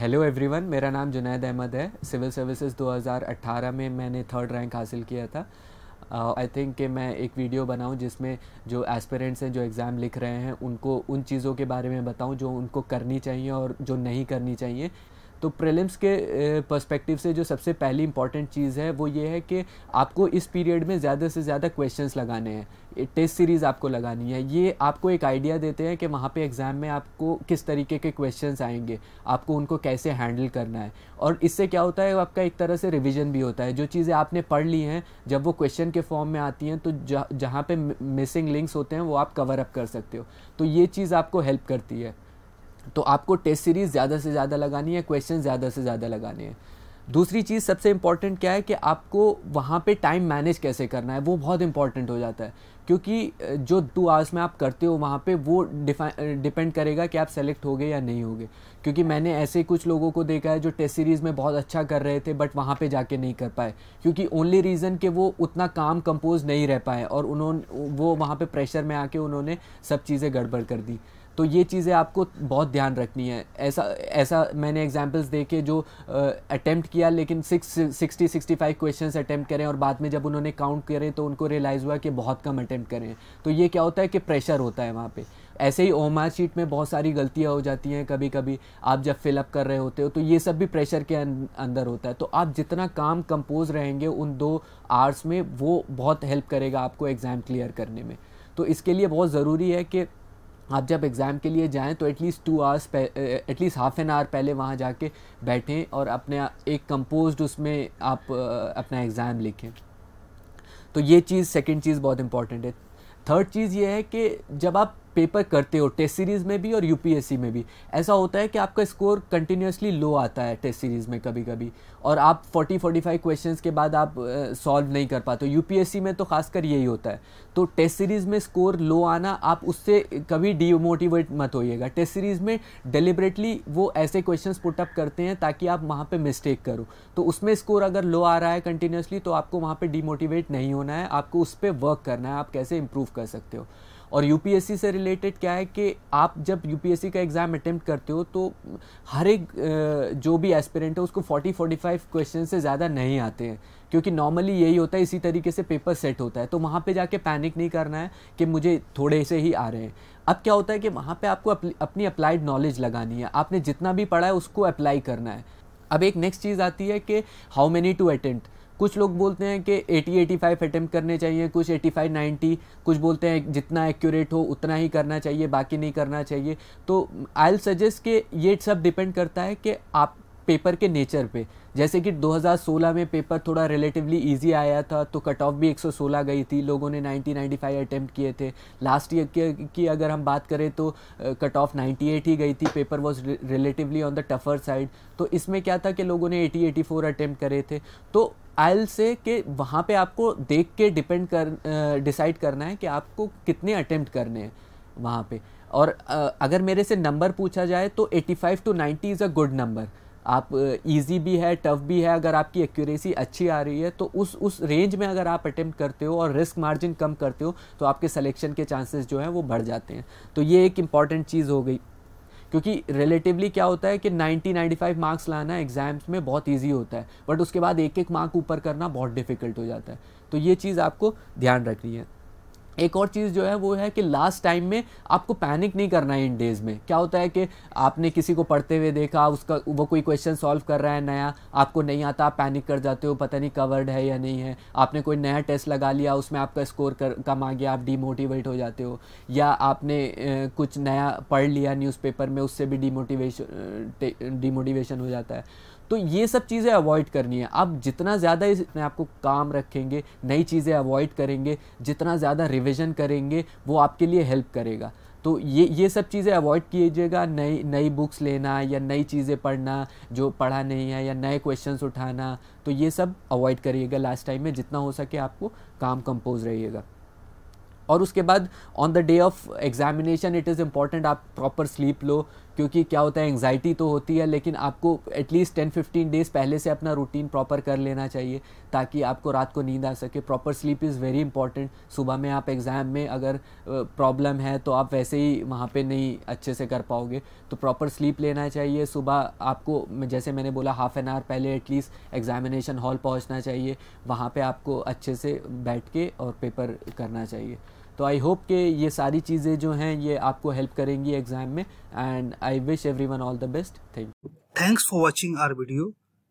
Hello everyone मेरा नाम जुनैद अहमद है सिविल सर्विसेज 2018 में मैंने थर्ड रैंक हासिल किया था आई uh, थिंक कि मैं एक वीडियो बनाऊं जिसमें जो एस्पिरेंट्स हैं जो एग्ज़ाम लिख रहे हैं उनको उन चीज़ों के बारे में बताऊं जो उनको करनी चाहिए और जो नहीं करनी चाहिए तो प्रेलिम्स के पर्सपेक्टिव से जो सबसे पहली इंपॉर्टेंट चीज़ है वो ये है कि आपको इस पीरियड में ज़्यादा से ज़्यादा क्वेश्चंस लगाने हैं टेस्ट सीरीज़ आपको लगानी है ये आपको एक आइडिया देते हैं कि वहाँ पे एग्ज़ाम में आपको किस तरीके के क्वेश्चंस आएंगे आपको उनको कैसे हैंडल करना है और इससे क्या होता है आपका एक तरह से रिविज़न भी होता है जो चीज़ें आपने पढ़ ली हैं जब वो क्वेश्चन के फॉर्म में आती हैं तो जहाँ पर मिसिंग लिंक्स होते हैं वो आप कवर अप कर सकते हो तो ये चीज़ आपको हेल्प करती है तो आपको टेस्ट सीरीज़ ज़्यादा से ज़्यादा लगानी है क्वेश्चन ज़्यादा से ज़्यादा लगाने हैं दूसरी चीज़ सबसे इम्पॉर्टेंट क्या है कि आपको वहाँ पे टाइम मैनेज कैसे करना है वो बहुत इंपॉर्टेंट हो जाता है क्योंकि जो टू आवर्स में आप करते हो वहाँ पे वो डिपेंड करेगा कि आप सेलेक्ट हो गए या नहीं हो गए क्योंकि मैंने ऐसे कुछ लोगों को देखा है जो टेस्ट सीरीज़ में बहुत अच्छा कर रहे थे बट वहाँ पर जाके नहीं कर पाए क्योंकि ओनली रीज़न कि वो उतना काम कंपोज नहीं रह पाए और उन्होंने वो वहाँ पर प्रेशर में आके उन्होंने सब चीज़ें गड़बड़ कर दी तो ये चीज़ें आपको बहुत ध्यान रखनी है ऐसा ऐसा मैंने एग्जाम्पल्स देखे जो अटैम्प्ट किया लेकिन six sixty sixty five question attempt करें और बाद में जब उन्होंने काउंट करें तो उनको रियलाइज़ हुआ कि बहुत कम अटैम्प्ट करें तो ये क्या होता है कि प्रेशर होता है वहाँ पर ऐसे ही ओमार शीट में बहुत सारी गलतियाँ हो जाती हैं कभी कभी आप जब फिलअप कर रहे होते हो तो ये सब भी प्रेशर के अं, अंदर होता है तो आप जितना काम कंपोज रहेंगे उन दो आर्ट्स में वो बहुत हेल्प करेगा आपको एग्ज़ाम क्लियर करने में तो इसके लिए बहुत ज़रूरी है कि आप जब एग्ज़ाम के लिए जाएं तो at least two hours at least half an hour पहले वहाँ जाके बैठें और अपने एक कंपोज उसमें आप अपना एग्ज़ाम लिखें तो ये चीज़ सेकेंड चीज़ बहुत इंपॉर्टेंट है थर्ड चीज़ ये है कि जब आप पेपर करते हो टेस्ट सीरीज़ में भी और यूपीएससी में भी ऐसा होता है कि आपका स्कोर कंटिन्यूसली लो आता है टेस्ट सीरीज़ में कभी कभी और आप 40 45 क्वेश्चंस के बाद आप सॉल्व नहीं कर पाते यूपीएससी में तो खासकर यही होता है तो टेस्ट सीरीज़ में स्कोर लो आना आप उससे कभी डीमोटिवेट मत होइएगा टेस्ट सीरीज़ में डिलिबरेटली वो ऐसे क्वेश्चन पुटअप करते हैं ताकि आप वहाँ पर मिस्टेक करो तो उसमें स्कोर अगर लो आ रहा है कंटिन्यूसली तो आपको वहाँ पर डीमोटिवेट नहीं होना है आपको उस पर वर्क करना है आप कैसे इम्प्रूव कर सकते हो और यूपीएससी से रिलेटेड क्या है कि आप जब यूपीएससी का एग्ज़ाम अटैम्प्ट करते हो तो हर एक जो भी एस्पिरेंट है उसको 40-45 क्वेश्चन से ज़्यादा नहीं आते हैं क्योंकि नॉर्मली यही होता है इसी तरीके से पेपर सेट होता है तो वहाँ पे जाके पैनिक नहीं करना है कि मुझे थोड़े से ही आ रहे हैं अब क्या होता है कि वहाँ पे आपको अपनी अप्लाइड नॉलेज लगानी है आपने जितना भी पढ़ा है उसको अप्लाई करना है अब एक नेक्स्ट चीज़ आती है कि हाउ मैनी टू अटेम्प्ट कुछ लोग बोलते हैं कि 80 85 अटैम्प्ट करने चाहिए कुछ 85 90 कुछ बोलते हैं जितना एक्यूरेट हो उतना ही करना चाहिए बाकी नहीं करना चाहिए तो आई एल सजेस्ट कि ये सब डिपेंड करता है कि आप पेपर के नेचर पे जैसे कि 2016 में पेपर थोड़ा रिलेटिवली इजी आया था तो कट ऑफ भी 116 गई थी लोगों ने 90 95 अटैम्प्ट किए थे लास्ट ईयर की अगर हम बात करें तो कट ऑफ 98 ही गई थी paper was relatively on the tougher side तो इसमें क्या था कि लोगों ने 80 84 अटैम्प्ट करे थे तो आयल से कि वहाँ पे आपको देख के डिपेंड कर डिसाइड करना है कि आपको कितने अटेम्प्ट करने हैं वहाँ पे और अगर मेरे से नंबर पूछा जाए तो 85 to 90 is a good number आप इजी भी है टफ भी है अगर आपकी एक्यूरेसी अच्छी आ रही है तो उस उस रेंज में अगर आप अटेम्प्ट करते हो और रिस्क मार्जिन कम करते हो तो आपके सिलेक्शन के चांसेस जो हैं वो बढ़ जाते हैं तो ये एक इम्पॉर्टेंट चीज़ हो गई क्योंकि रिलेटिवली क्या होता है कि 90 95 मार्क्स लाना एग्जाम्स में बहुत ईजी होता है बट उसके बाद एक एक मार्क ऊपर करना बहुत डिफिकल्ट हो जाता है तो ये चीज़ आपको ध्यान रखनी है एक और चीज़ जो है वो है कि लास्ट टाइम में आपको पैनिक नहीं करना है इन डेज़ में क्या होता है कि आपने किसी को पढ़ते हुए देखा उसका वो कोई क्वेश्चन सॉल्व कर रहा है नया आपको नहीं आता आप पैनिक कर जाते हो पता नहीं कवर्ड है या नहीं है आपने कोई नया टेस्ट लगा लिया उसमें आपका स्कोर कर कम आ गया आप डीमोटिवेट हो जाते हो या आपने ए, कुछ नया पढ़ लिया न्यूज़पेपर में उससे भी डीमोटिवेशन डीमोटिवेशन हो जाता है तो ये सब चीज़ें अवॉइड करनी है आप जितना ज़्यादा इस अपने आपको काम रखेंगे नई चीज़ें अवॉइड करेंगे जितना ज़्यादा रिविज़न करेंगे वो आपके लिए हेल्प करेगा तो ये ये सब चीज़ें अवॉइड कीजिएगा नई नई बुक्स लेना या नई चीज़ें पढ़ना जो पढ़ा नहीं है या नए क्वेश्चंस उठाना तो ये सब अवॉइड करिएगा लास्ट टाइम में जितना हो सके आपको काम कंपोज रहिएगा और उसके बाद on the day of examination it is important आप प्रॉपर स्लीप लो क्योंकि क्या होता है एंगजाइटी तो होती है लेकिन आपको एटलीस्ट टेन फिफ्टीन डेज़ पहले से अपना रूटीन प्रॉपर कर लेना चाहिए ताकि आपको रात को नींद आ सके proper sleep is very important सुबह में आप एग्ज़ाम में अगर प्रॉब्लम है तो आप वैसे ही वहाँ पे नहीं अच्छे से कर पाओगे तो प्रॉपर स्लीप लेना चाहिए सुबह आपको जैसे मैंने बोला हाफ़ एन आवर पहले एटलीस्ट एग्ज़ामिनेशन हॉल पहुँचना चाहिए वहाँ पर आपको अच्छे से बैठ के और पेपर करना चाहिए तो आई होप कि ये सारी चीज़ें जो हैं ये आपको हेल्प करेंगी एग्ज़ाम में and I wish every all the best thank you thanks for watching our video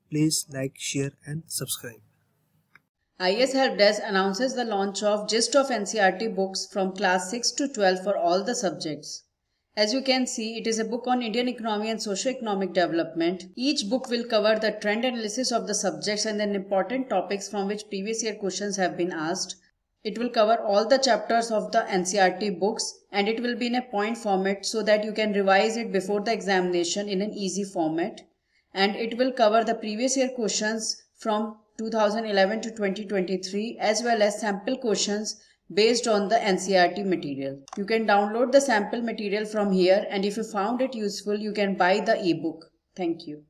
please like share and subscribe IAS Help Desk announces the launch of Gist of NCRT books from class 6 to 12 for all the subjects. As you can see, it is a book on Indian economy and socio-economic development. Each book will cover the trend analysis of the subjects and then important topics from which previous year questions have been asked. It will cover all the chapters of the NCRT books and it will be in a point format so that you can revise it before the examination in an easy format. And it will cover the previous year questions from 2011 to 2023 as well as sample questions based on the NCRT material. You can download the sample material from here and if you found it useful, you can buy the ebook. Thank you.